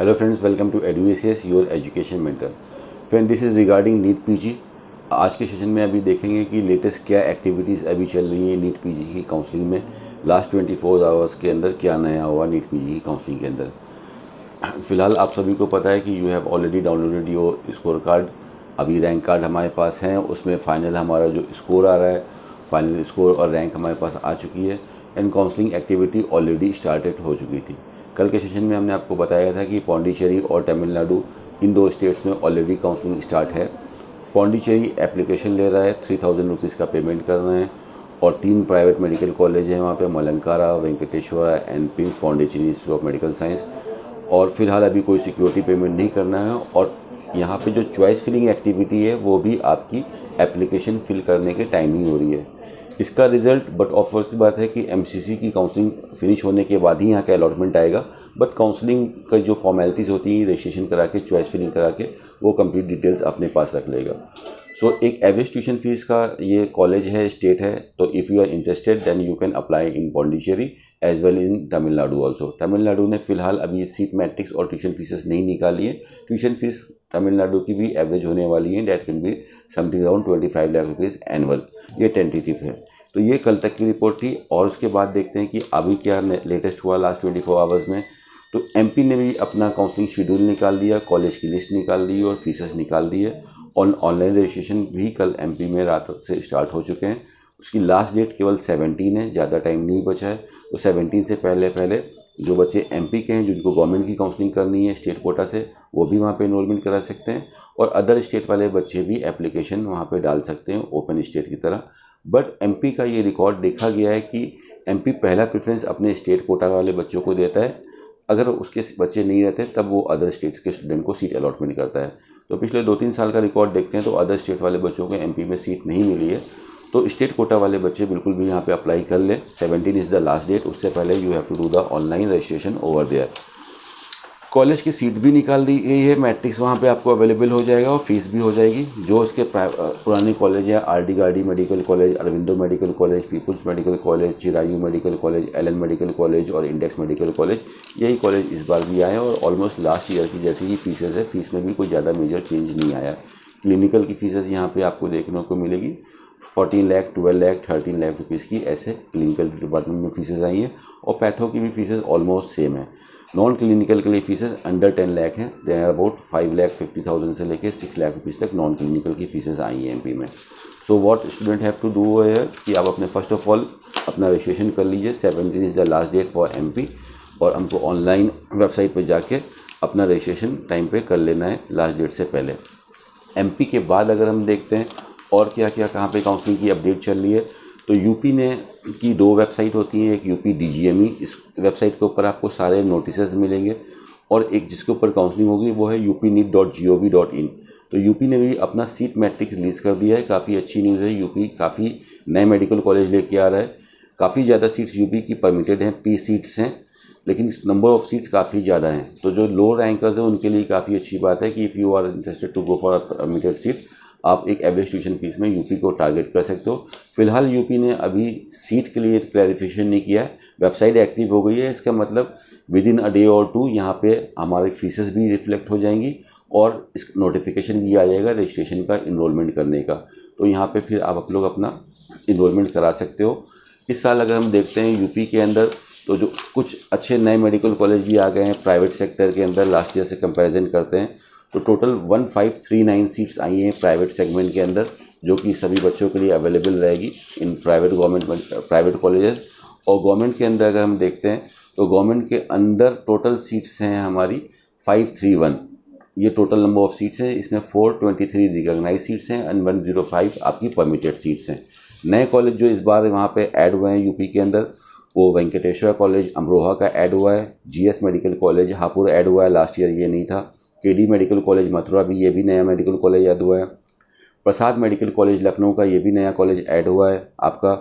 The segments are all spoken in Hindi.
Hello friends welcome to eduacs your education mentor friend this is regarding NEET PG आज के सेशन में अभी देखेंगे कि लेटेस्ट क्या एक्टिविटीज़ अभी चल रही है नीट पीजी की काउंसलिंग में लास्ट 24 आवर्स के अंदर क्या नया हुआ नीट पीजी की काउंसलिंग के अंदर फ़िलहाल आप सभी को पता है कि you have already downloaded your score card अभी रैंक कार्ड हमारे पास हैं उसमें फाइनल हमारा जो स्कोर आ रहा है फाइनल स्कोर और रैंक हमारे पास आ चुकी है and counselling activity already started हो चुकी थी कल के सेशन में हमने आपको बताया था कि पौंडीचेरी और तमिलनाडु इन दो स्टेट्स में ऑलरेडी काउंसलिंग स्टार्ट है पौंडीचेरी एप्लीकेशन ले रहा है थ्री थाउजेंड रुपीज़ का पेमेंट कर रहे हैं और तीन प्राइवेट मेडिकल कॉलेज हैं वहाँ पे Malankara Venkateshwara N P Pondicherry institute of medical science और फिलहाल अभी कोई सिक्योरिटी पेमेंट नहीं करना है और यहाँ पे जो चॉइस फिलिंग एक्टिविटी है वो भी आपकी एप्लीकेशन फिल करने के टाइम ही हो रही है इसका रिजल्ट बट ऑफकोर्स बात है कि एम की काउंसलिंग फिनिश होने के बाद ही यहाँ का अलॉटमेंट आएगा बट काउंसलिंग का जो फॉर्मेलिटीज़ होती हैं रजिस्ट्रेशन करा के चॉइस फिलिंग करा के वो कंप्लीट डिटेल्स अपने पास रख लेगा सो so, एक एवरेज ट्यूशन फीस का ये कॉलेज है स्टेट है तो if you are interested then you can apply in Pondicherry as well in Tamil Nadu also Tamil Nadu ने फिलहाल अभी सीट मैट्रिक्स और ट्यूशन फीसेस नहीं निकाली है ट्यूशन फीस तमिलनाडु की भी एवरेज होने वाली है date can be something around twenty five lakh rupees annual ये टेंटेटिव है तो ये कल तक की रिपोर्ट थी और उसके बाद देखते हैं कि अभी क्या लेटेस्ट हुआ लास्ट ट्वेंटी फोर आवर्स में तो एमपी ने भी अपना काउंसलिंग शेड्यूल निकाल दिया कॉलेज की लिस्ट निकाल दी और फीसस निकाल दी है और ऑनलाइन रजिस्ट्रेशन भी कल एमपी में रात से स्टार्ट हो चुके हैं उसकी लास्ट डेट केवल सेवनटीन है ज़्यादा टाइम नहीं बचा है तो सेवनटीन से पहले पहले जो बच्चे एम के हैं जिनको गवर्नमेंट की काउंसलिंग करनी है स्टेट कोटा से वो भी वहाँ पे इनरोलमेंट करा सकते हैं और अदर स्टेट वाले बच्चे भी एप्लीकेशन वहाँ पे डाल सकते हैं ओपन स्टेट की तरह बट एमपी का ये रिकॉर्ड देखा गया है कि एमपी पहला प्रेफरेंस अपने स्टेट कोटा वाले बच्चों को देता है अगर उसके बच्चे नहीं रहते तब वो अदर स्टेट के स्टूडेंट को सीट अलॉटमेंट करता है तो पिछले दो तीन साल का रिकॉर्ड देखते हैं तो अदर स्टेट वाले बच्चों को एमपी में सीट नहीं मिली है तो स्टेट कोटा वाले बच्चे बिल्कुल भी यहाँ पे अप्लाई कर ले 17 इज़ द लास्ट डेट उससे पहले you have to do the online registration over there college की सीट भी निकाल दी गई है मैट्रिक्स वहाँ पे आपको अवेलेबल हो जाएगा और फीस भी हो जाएगी जो उसके पुराने कॉलेज हैं R D Gardi medical college Aurobindo medical college peoples medical college Chirayu medical college L medical college और इंडेक्स मेडिकल कॉलेज यही कॉलेज इस बार भी आए और ऑलमोस्ट लास्ट ईयर की जैसी ही फीसेज है फीस में भी कोई ज़्यादा मेजर चेंज नहीं आया क्लिनिकल की फीसेज यहाँ पे आपको देखने को मिलेगी fourteen lakh twelve lakh thirteen lakh rupees की ऐसे क्लिनिकल डिपार्टमेंट में फीसेज आई हैं और पैथो की भी फीसेज ऑलमोस्ट सेम है नॉन क्लिनिकल के लिए फीसेज अंडर टेन लाख हैं are about five lakh fifty thousand से लेके सिक्स लाख रुपीज़ तक नॉन क्लिनिकल की फीसेज आई हैं एम में so what student have to do है कि आप अपने फर्स्ट ऑफ ऑल अपना रजिस्ट्रेशन कर लीजिए seventeen is the last date for M और हमको ऑनलाइन वेबसाइट पर जाके अपना रजिस्ट्रेशन टाइम पर कर लेना है लास्ट डेट से पहले एम के बाद अगर हम देखते हैं और क्या क्या कहाँ पे काउंसलिंग की अपडेट चल रही है तो यूपी ने की दो वेबसाइट होती हैं एक यूपी डीजीएमई e, इस वेबसाइट के ऊपर आपको सारे नोटिस मिलेंगे और एक जिसके ऊपर काउंसलिंग होगी वो है UP NEET dot G O V dot in तो यूपी ने भी अपना सीट मैट्रिक रिलीज़ कर दिया है काफ़ी अच्छी न्यूज़ है यूपी काफ़ी नए मेडिकल कॉलेज लेके आ रहा है काफ़ी ज़्यादा सीट्स यूपी की परमिटेड हैं पी सीट्स हैं लेकिन नंबर ऑफ़ सीट्स काफ़ी ज़्यादा हैं तो जो लो रैंकर्स हैं उनके लिए काफ़ी अच्छी बात है कि if you are interested to go for permitted seat आप एक एवरेज ट्यूशन फीस में यूपी को टारगेट कर सकते हो फिलहाल यूपी ने अभी सीट के लिए क्लैरिफिकेशन नहीं किया है वेबसाइट एक्टिव हो गई है इसका मतलब within a day or two यहाँ पे हमारी फीसेस भी रिफ्लेक्ट हो जाएंगी और इस नोटिफिकेशन भी आ जाएगा रजिस्ट्रेशन का इनरोलमेंट करने का तो यहाँ पर फिर आप लोग अपना इनरोलमेंट करा सकते हो इस साल अगर हम देखते हैं यूपी के अंदर तो जो कुछ अच्छे नए मेडिकल कॉलेज भी आ गए हैं प्राइवेट सेक्टर के अंदर लास्ट ईयर से कंपैरिजन करते हैं तो टोटल 1539 सीट्स आई हैं प्राइवेट सेगमेंट के अंदर जो कि सभी बच्चों के लिए अवेलेबल रहेगी in private government private colleges और गवर्नमेंट के अंदर अगर हम देखते हैं तो गवर्नमेंट के अंदर टोटल सीट्स हैं हमारी 531 ये टोटल नंबर ऑफ़ सीट्स हैं इसमें 423 रिकॉग्नाइज सीट्स हैं एंड फाइव आपकी परमिटेड सीट्स हैं नए कॉलेज जो इस बार वहाँ पे ऐड हुए हैं यूपी के अंदर वो वेंकटेश्वर कॉलेज अमरोहा का ऐड हुआ है GS medical college Hapur add हुआ है लास्ट ईयर ये नहीं था केडी मेडिकल कॉलेज मथुरा भी ये भी नया मेडिकल कॉलेज ऐड हुआ है प्रसाद मेडिकल कॉलेज लखनऊ का ये भी नया कॉलेज ऐड हुआ है आपका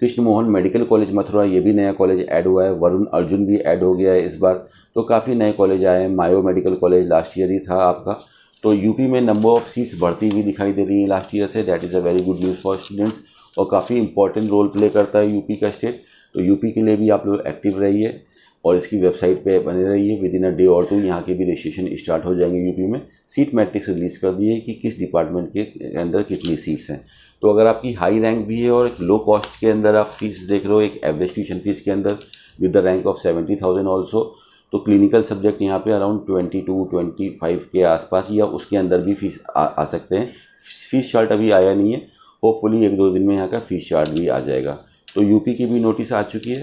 कृष्ण मोहन मेडिकल कॉलेज मथुरा ये भी नया कॉलेज ऐड हुआ है वरुण अर्जुन भी ऐड हो गया है इस बार तो काफ़ी नए कॉलेज आए हैं Mayo medical college last year ही था आपका तो यूपी में नंबर ऑफ़ सीट्स बढ़ती हुई दिखाई दे रही है लास्ट ईयर से that is a very good news for students और काफ़ी इंपॉर्टेंट रोल प्ले करता है यूपी का स्टेट तो यूपी के लिए भी आप लोग एक्टिव रहिए और इसकी वेबसाइट पे बने रहिए within a day or two यहाँ के भी रजिस्ट्रेशन स्टार्ट हो जाएंगे यूपी में सीट मैट्रिक्स रिलीज़ कर दिए कि किस डिपार्टमेंट के अंदर कितनी सीट्स हैं तो अगर आपकी हाई रैंक भी है और एक लो कॉस्ट के अंदर आप फीस देख रहे हो एक एवरेज ट्यूशन फीस के अंदर with the rank of seventy thousand also तो क्लिनिकल सब्जेक्ट यहाँ पे around twenty two twenty five के आसपास या उसके अंदर भी फीस आ, आ सकते हैं फीस चार्ट अभी आया नहीं है होपफुली एक दो दिन में यहाँ का फीस चार्ट भी आ जाएगा तो यूपी की भी नोटिस आ चुकी है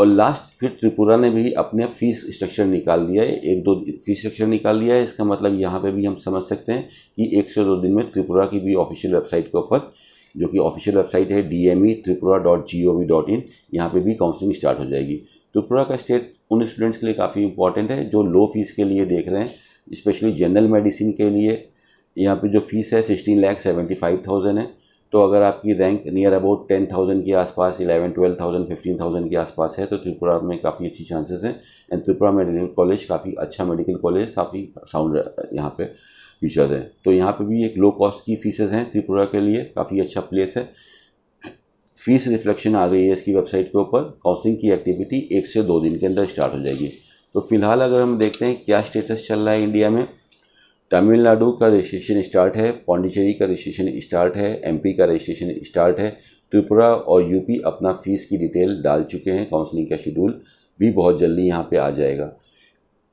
और लास्ट फिर त्रिपुरा ने भी अपने फीस स्ट्रक्चर निकाल दिया है एक दो फीस स्ट्रक्चर निकाल दिया है इसका मतलब यहाँ पर भी हम समझ सकते हैं कि एक से दो दिन में त्रिपुरा की भी ऑफिशियल वेबसाइट के ऊपर जो कि ऑफिशियल वेबसाइट है D M E Tripura dot G O V dot in यहाँ पर भी काउंसलिंग स्टार्ट हो जाएगी त्रिपुरा का स्टेट उन स्टूडेंट्स के लिए काफ़ी इंपॉर्टेंट है जो लो फीस के लिए देख रहे हैं स्पेशली जनरल मेडिसिन के लिए यहाँ पे जो फीस है sixteen lakh seventy five thousand है तो अगर आपकी rank near about ten thousand के आसपास eleven twelve thousand fifteen thousand के आसपास है तो त्रिपुरा में काफ़ी अच्छी चांसेस हैं एंड त्रिपुरा मेडिकल कॉलेज काफ़ी अच्छा मेडिकल कॉलेज काफ़ी साउंड यहाँ पे फीचर्स हैं तो यहाँ पे भी एक लो कॉस्ट की फीसेज हैं त्रिपुरा के लिए काफ़ी अच्छा प्लेस है फीस रिफ्लेक्शन आ गई है इसकी वेबसाइट के ऊपर काउंसलिंग की एक्टिविटी एक से दो दिन के अंदर स्टार्ट हो जाएगी तो फिलहाल अगर हम देखते हैं क्या स्टेटस चल रहा है इंडिया में तमिलनाडु का रजिस्ट्रेशन स्टार्ट है पौंडीचेरी का रजिस्ट्रेशन स्टार्ट है एमपी का रजिस्ट्रेशन स्टार्ट है त्रिपुरा और यूपी अपना फीस की डिटेल डाल चुके हैं काउंसलिंग का शेड्यूल भी बहुत जल्दी यहाँ पे आ जाएगा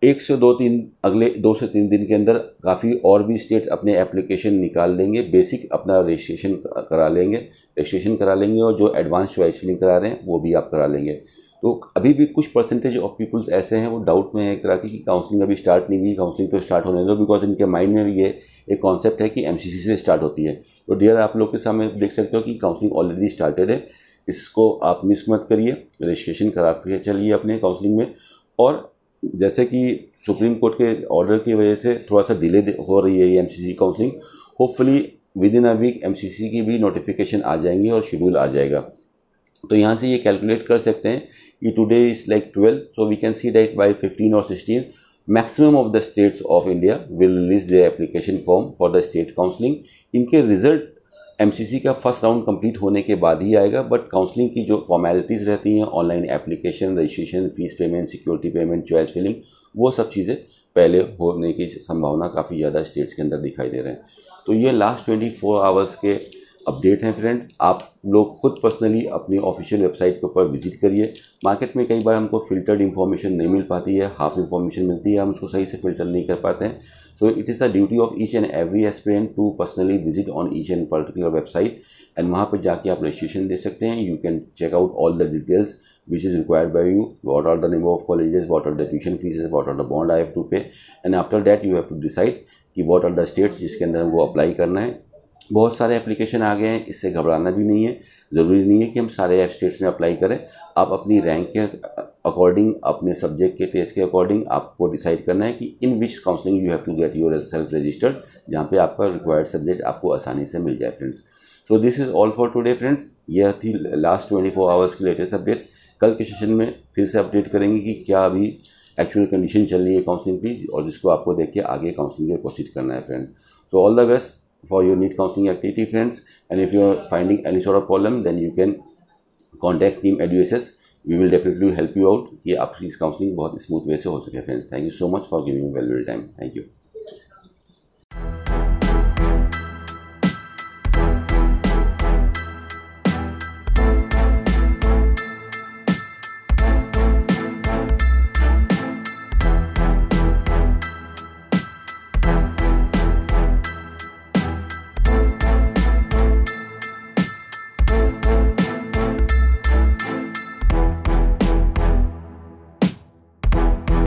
एक से दो तीन अगले दो से तीन दिन के अंदर काफ़ी और भी स्टेट्स अपने एप्लीकेशन निकाल देंगे बेसिक अपना रजिस्ट्रेशन करा लेंगे रजिस्ट्रेशन करा लेंगे और जो एडवांस चॉइस फिलिंग करा रहे हैं वो भी आप करा लेंगे तो अभी भी कुछ परसेंटेज ऑफ पीपल्स ऐसे हैं वो डाउट में है एक तरह की कि काउंसलिंग अभी स्टार्ट नहीं हुई काउंसलिंग तो स्टार्ट होने दो बिकॉज इनके माइंड में भी ये एक कॉन्सेप्ट है कि एम से स्टार्ट होती है तो डियर आप लोग के सामने देख सकते हो कि काउंसलिंग ऑलरेडी स्टार्टेड है इसको आप मिस मत करिए रजिस्ट्रेशन करा के चलिए अपने काउंसलिंग में और जैसे कि सुप्रीम कोर्ट के ऑर्डर की वजह से थोड़ा सा डिले हो रही है ये C counselling hopefully within a week C की भी नोटिफिकेशन आ जाएंगे और शेड्यूल आ जाएगा तो यहाँ से ये कैलकुलेट कर सकते हैं कि today is like twelve so we can see that by fifteen और sixteen maximum of the states of India will release the application form for the state counselling इनके रिजल्ट एम का फर्स्ट राउंड कंप्लीट होने के बाद ही आएगा बट काउंसलिंग की जो फॉर्मेलिटीज़ रहती हैं online application registration fees payment security payment choice filling वो सब चीज़ें पहले होने की संभावना काफ़ी ज़्यादा स्टेट्स के अंदर दिखाई दे रहे हैं तो ये लास्ट ट्वेंटी फोर आवर्स के अपडेट हैं फ्रेंड आप लोग खुद पर्सनली अपनी ऑफिशियल वेबसाइट के ऊपर विजिट करिए मार्केट में कई बार हमको फिल्टर्ड इन्फॉर्मेशन नहीं मिल पाती है हाफ इन्फॉर्मेशन मिलती है हम उसको सही से फिल्टर नहीं कर पाते हैं so it is the duty of each and every aspirant to personally visit on each and particular website and वहाँ पर जाके आप रजिस्ट्रेशन दे सकते हैं you can check out all the details which is required by you what are the name of colleges what are the tuition fees what are the bond I have to pay and after that you have to decide कि वॉट आर द स्टेट्स जिसके अंदर वो अप्लाई करना है बहुत सारे एप्लीकेशन आ गए हैं इससे घबराना भी नहीं है ज़रूरी नहीं है कि हम सारे स्टेट्स में अप्लाई करें आप अपनी रैंक के अकॉर्डिंग अपने सब्जेक्ट के टेस्ट के अकॉर्डिंग आपको डिसाइड करना है कि in which counselling you have to get yourself registered जहाँ पे आपका रिक्वायर्ड सब्जेक्ट आपको आसानी से मिल जाए friends so this is all for today friends यह थी लास्ट ट्वेंटी फोर आवर्स की लेटेस्ट अपडेट कल के सेशन में फिर से अपडेट करेंगे कि क्या अभी एक्चुअल कंडीशन चल रही है काउंसलिंग की और जिसको आपको देख के आगे काउंसलिंग में प्रोसीड करना है friends so all the best for your need counseling activity friends and if you are finding any sort of problem then you can contact team at USS. We will definitely help you out. Here, after this counseling, both smooth ways. Okay, friends. Thank you so much for giving me valuable time. Thank you.